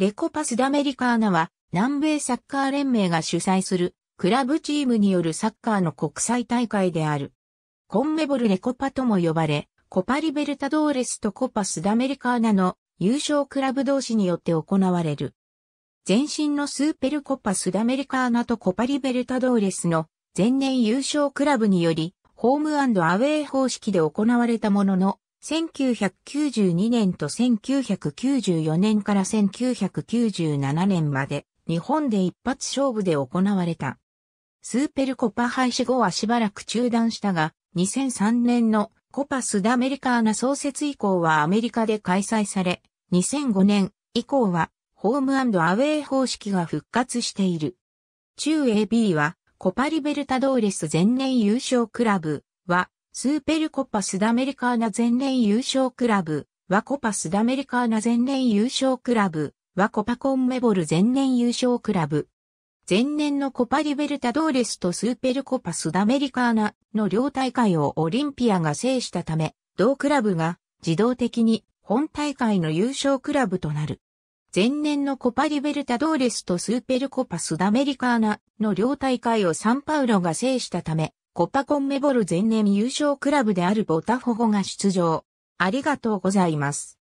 レコパスダメリカーナは南米サッカー連盟が主催するクラブチームによるサッカーの国際大会である。コンメボルレコパとも呼ばれ、コパリベルタドーレスとコパスダメリカーナの優勝クラブ同士によって行われる。前身のスーペルコパスダメリカーナとコパリベルタドーレスの前年優勝クラブにより、ホームアウェイ方式で行われたものの、1992年と1994年から1997年まで日本で一発勝負で行われた。スーペルコパ廃止後はしばらく中断したが、2003年のコパスダメリカーナ創設以降はアメリカで開催され、2005年以降はホームアウェイ方式が復活している。中 AB はコパリベルタドーレス前年優勝クラブはスーペルコパスダメリカーナ前年優勝クラブ、ワコパスダメリカーナ前年優勝クラブ、ワコパコンメボル前年優勝クラブ。前年のコパリベルタドーレスとスーペルコパスダメリカーナの両大会をオリンピアが制したため、同クラブが自動的に本大会の優勝クラブとなる。前年のコパリベルタドーレスとスーペルコパスダメリカーナの両大会をサンパウロが制したため、コパコンメボル前年優勝クラブであるボタフォゴが出場。ありがとうございます。